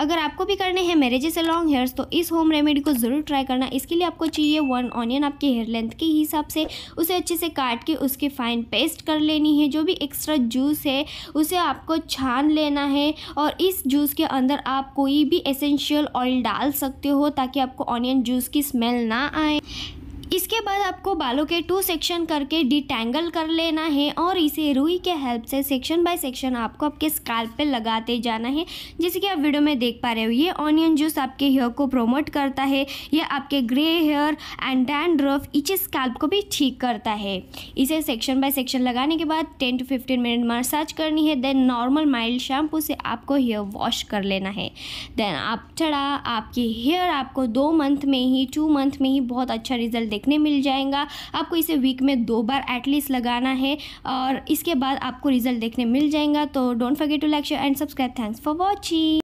अगर आपको भी करने हैं मैरिजेस से लॉन्ग हेयर्स तो इस होम रेमेडी को ज़रूर ट्राई करना इसके लिए आपको चाहिए वन ऑनियन आपके हेयर लेंथ के हिसाब से उसे अच्छे से काट के उसके फाइन पेस्ट कर लेनी है जो भी एक्स्ट्रा जूस है उसे आपको छान लेना है और इस जूस के अंदर आप कोई भी एसेंशियल ऑयल डाल सकते हो ताकि आपको ऑनियन जूस की स्मेल ना आए इसके बाद आपको बालों के टू सेक्शन करके डिटेंगल कर लेना है और इसे रुई के हेल्प से सेक्शन बाय सेक्शन आपको आपके स्कैल्प पे लगाते जाना है जैसे कि आप वीडियो में देख पा रहे हो ये ऑनियन जूस आपके हेयर को प्रोमोट करता है यह आपके grey hair and dandruff itchy scalp को भी ठीक करता है इसे सेक्शन बाय सेक्शन लगाने के बाद ten to fifteen minute massage करनी है देन नॉर्मल माइल्ड शैम्पू से आपको हेयर वॉश कर लेना है देन आप चढ़ा आपके हेयर आपको दो मंथ में ही टू मंथ में ही बहुत अच्छा रिजल्ट देखने मिल जाएगा आपको इसे वीक में दो बार एटलीस्ट लगाना है और इसके बाद आपको रिजल्ट देखने मिल जाएगा तो don't forget to like share and subscribe thanks for watching